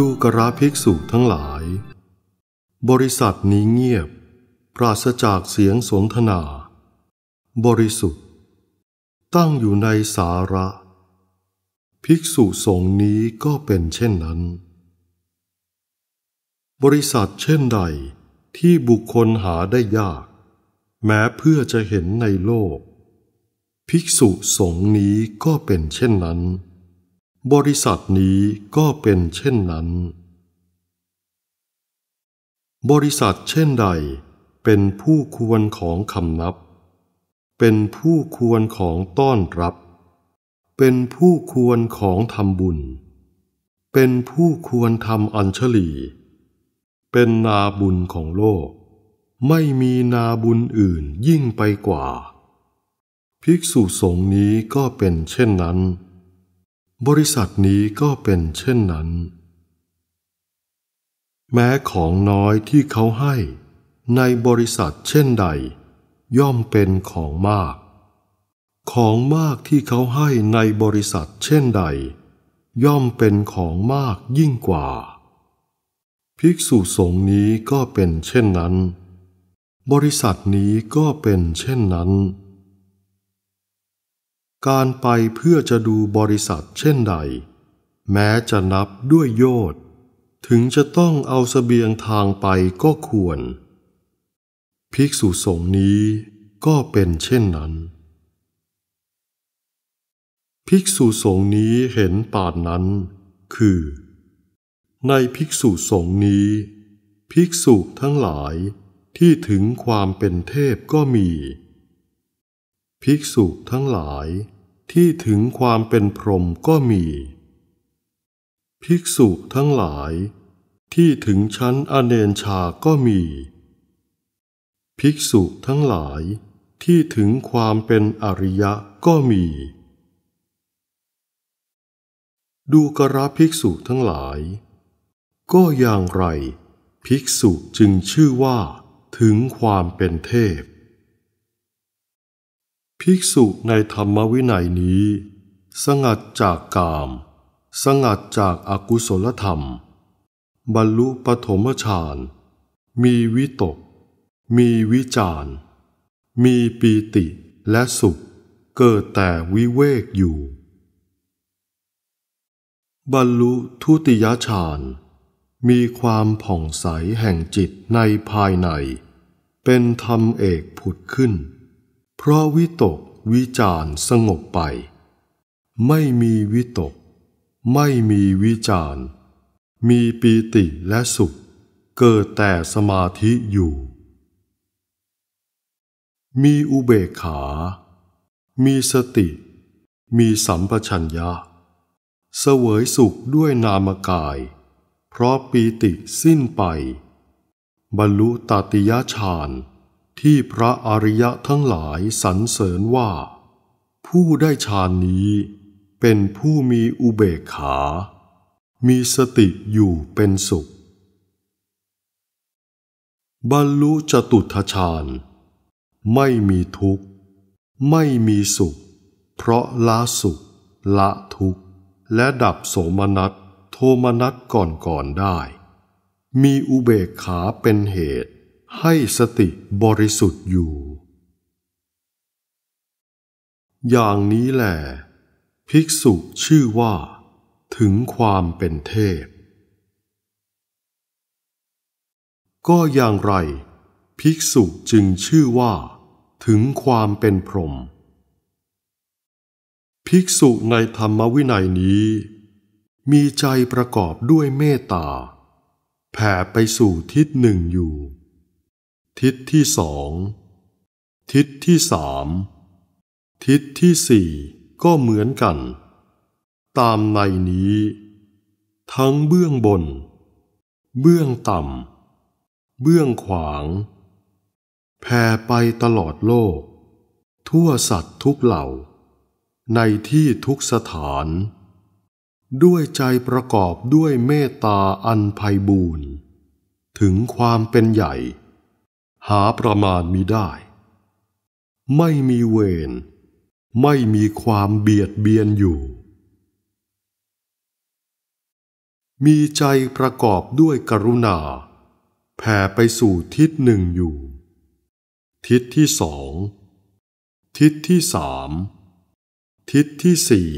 ดูกระภิกษุทั้งหลาย บริษัทนี้เงียบ ปราศจากเสียงสนทนา บริสุทธิ์ ตั้งอยู่ในสาระ ภิกษุสงฆ์นี้ก็เป็นเช่นนั้น บริษัทเช่นใดที่บุคคลหาได้ยาก แม้เพื่อจะเห็นในโลก ภิกษุสงฆ์นี้ก็เป็นเช่นนั้นบริษัทนี้ก็เป็นเช่นนั้น บริษัทเช่นใดเป็นผู้ควรของคำนับ เป็นผู้ควรของต้อนรับ เป็นผู้ควรของทำบุญ เป็นผู้ควรทำอัญชลี เป็นนาบุญของโลก ไม่มีนาบุญอื่นยิ่งไปกว่า ภิกษุสงฆ์นี้ก็เป็นเช่นนั้นบริษัทนี้ก็เป็นเช่นนั้น แม้ของน้อยที่เขาให้ในบริษัทเช่นใด ย่อมเป็นของมาก ของมากที่เขาให้ ในบริษัทเช่นใด ย่อมเป็นของมากยิ่งกว่า ภิกษุสงฆ์นี้ก็เป็นเช่นนั้น บริษัทนี้ก็เป็นเช่นนั้นการไปเพื่อจะดูบริษัทเช่นใด แม้จะนับด้วยโยดถึงจะต้องเอาสเสบียงทางไปก็ควร ภิกษุสงฆ์นี้ก็เป็นเช่นนั้น ภิกษุสงฆ์นี้เห็นป่านนั้นคือ ในภิกษุสงฆ์นี้ ภิกษุทั้งหลายที่ถึงความเป็นเทพก็มีภิกษุทั้งหลายที่ถึงความเป็นพรหมก็มี ภิกษุทั้งหลาย ที่ถึงชั้นอเนนชาก็มี ภิกษุทั้งหลายที่ถึงความเป็นอริยะก็มี ดูกระภิกษุทั้งหลาย ก็อย่างไรภิกษุจึงชื่อว่าถึงความเป็นเทพภิกษุในธรรมวินัยนี้ สงัดจากกาม สงัดจากอากุศลธรรม บรรลุปฐมฌานมีวิตก มีวิจารมีปีติและสุขเกิดแต่วิเวกอยู่ บรรลุทุติยฌานมีความผ่องใสแห่งจิตในภายใน เป็นธรรมเอกผุดขึ้นเพราะวิตกวิจารสงบไป ไม่มีวิตก ไม่มีวิจารมีปีติและสุข เกิดแต่สมาธิอยู่ มีอุเบกขา มีสติ มีสัมปชัญญะเสวยสุขด้วยนามกาย เพราะปีติสิ้นไป บรรลุตติยฌานที่พระอริยะทั้งหลายสรรเสริญว่า ผู้ได้ฌานนี้เป็นผู้มีอุเบกขา มีสติอยู่เป็นสุข บรรลุจตุทฌานไม่มีทุกข์ ไม่มีสุข เพราะละสุขละทุกข์และดับโสมนัสโทมนัสก่อนก่อนได้ มีอุเบกขาเป็นเหตุให้สติบริสุทธิ์อยู่ อย่างนี้แหละภิกษุชื่อว่า ถึงความเป็นเทพ ก็อย่างไร ภิกษุจึงชื่อว่า ถึงความเป็นพรหม ภิกษุในธรรมวินัยนี้ มีใจประกอบด้วยเมตตาแผ่ไปสู่ทิศหนึ่งอยู่ทิศที่สอง ทิศที่สาม ทิศที่สี่ ก็เหมือนกัน ตามในนี้ ทั้งเบื้องบน เบื้องต่ำ เบื้องขวาง แผ่ไปตลอดโลก ทั่วสัตว์ทุกเหล่า ในที่ทุกสถาน ด้วยใจประกอบด้วยเมตตาอันไพบูรณ์ถึงความเป็นใหญ่หาประมาณมิได้ ไม่มีเวรไม่มีความเบียดเบียนอยู่ มีใจประกอบด้วยกรุณาแผ่ไปสู่ทิศหนึ่งอยู่ ทิศที่สองทิศที่สามทิศที่สี่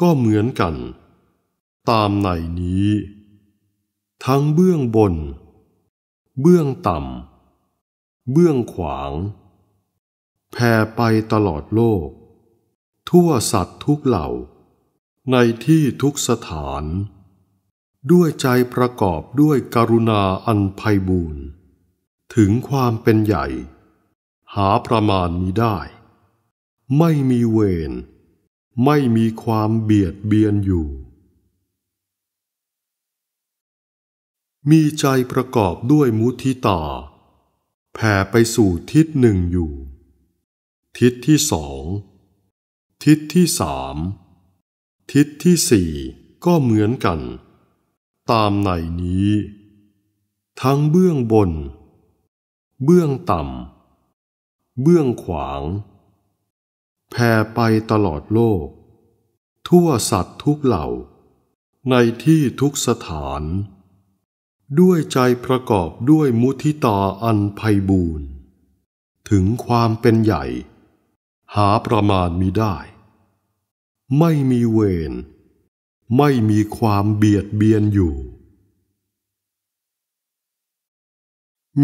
ก็เหมือนกัน ตามในนี้ ทั้งเบื้องบน เบื้องต่ำเบื้องขวางแผ่ไปตลอดโลก ทั่วสัตว์ทุกเหล่า ในที่ทุกสถาน ด้วยใจประกอบด้วยกรุณาอันไพบูรณ์ถึงความเป็นใหญ่ หาประมาณมิได้ ไม่มีเวรไม่มีความเบียดเบียนอยู่ มีใจประกอบด้วยมุทิตาแผ่ไปสู่ทิศหนึ่งอยู่ ทิศที่สอง ทิศที่สาม ทิศที่สี่ก็เหมือนกัน ตามไหนนี้ ทั้งเบื้องบน เบื้องต่ำเบื้องขวางแผ่ไปตลอดโลก ทั่วสัตว์ทุกเหล่า ในที่ทุกสถานด้วยใจประกอบด้วยมุทิตาอันไพบูรณ์ ถึงความเป็นใหญ่ หาประมาณมิได้ ไม่มีเวรไม่มีความเบียดเบียนอยู่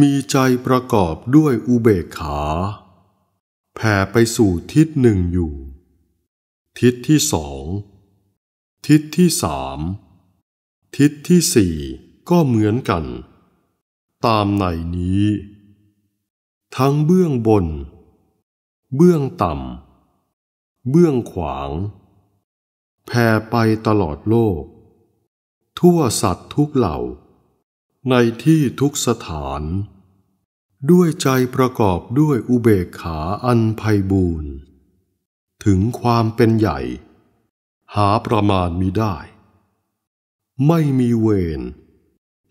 มีใจประกอบด้วยอุเบกขาแผ่ไปสู่ทิศหนึ่งอยู่ ทิศที่สองทิศที่สามทิศที่สี่ก็เหมือนกัน ตามในนี้ ทั้งเบื้องบน เบื้องต่ำเบื้องขวางแผ่ไปตลอดโลก ทั่วสัตว์ทุกเหล่า ในที่ทุกสถาน ด้วยใจประกอบด้วยอุเบกขาอันไพบูรณ์ถึงความเป็นใหญ่ หาประมาณมิได้ ไม่มีเวร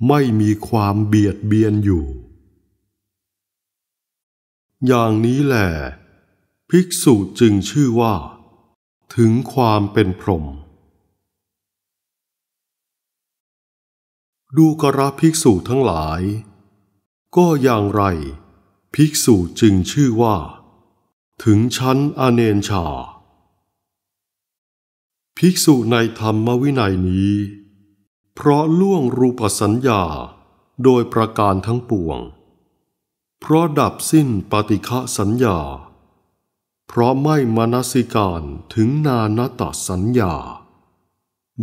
ไม่มีความเบียดเบียนอยู่ อย่างนี้แหละภิกษุจึงชื่อว่า ถึงความเป็นพรหมดูกระภิกษุทั้งหลาย ก็อย่างไร ภิกษุจึงชื่อว่า ถึงชั้นอเนนชา ภิกษุในธรรมวินัยนี้เพราะล่วงรูปสัญญาโดยประการทั้งปวง เพราะดับสิ้นปฏิฆะสัญญา เพราะไม่มนสิการถึงนานาตสัญญา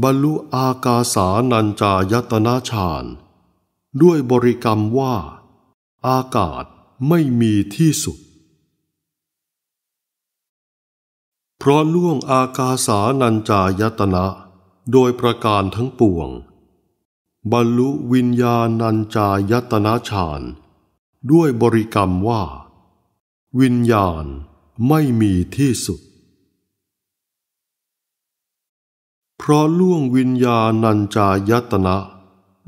บรรลุอากาสานัญจายตนาฌานด้วยบริกรรมว่า อากาศไม่มีที่สุด เพราะล่วงอากาสานัญจายตนะโดยประการทั้งปวงบรรลุวิญญาณัญจายตนะฌานด้วยบริกรรมว่า วิญญาณไม่มีที่สุด เพราะล่วงวิญญาณัญจายตนะ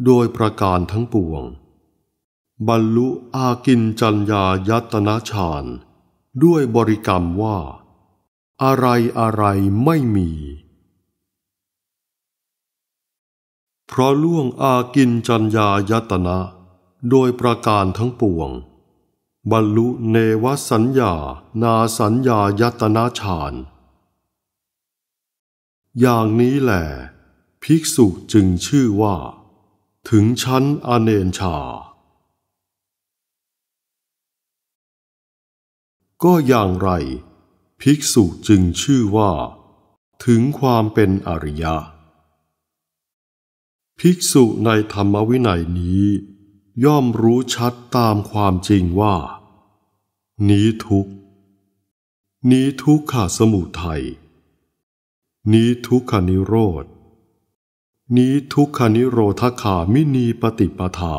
โดยประการทั้งปวงบรรลุอากินจัญญายตนะฌานด้วยบริกรรมว่า อะไรอะไรไม่มีเพราะล่วงอากินจัญญายตนะ โดยประการทั้งปวงบรรลุเนวสัญญานาสัญญายตนะฌานอย่างนี้แหละภิกษุจึงชื่อว่า ถึงชั้นอเนนชา ก็อย่างไร ภิกษุจึงชื่อว่า ถึงความเป็นอริยะภิกษุในธรรมวินัยนี้ย่อมรู้ชัดตามความจริงว่า นี้ทุกนี้ทุกขะสมุทัยนี้ทุกขานิโรธนี้ทุกขานิโรธขามินีปฏิปทา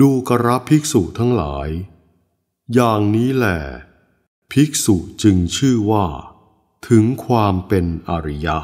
ดูกระภิกษุทั้งหลาย อย่างนี้แหละภิกษุจึงชื่อว่า ถึงความเป็นอริยะ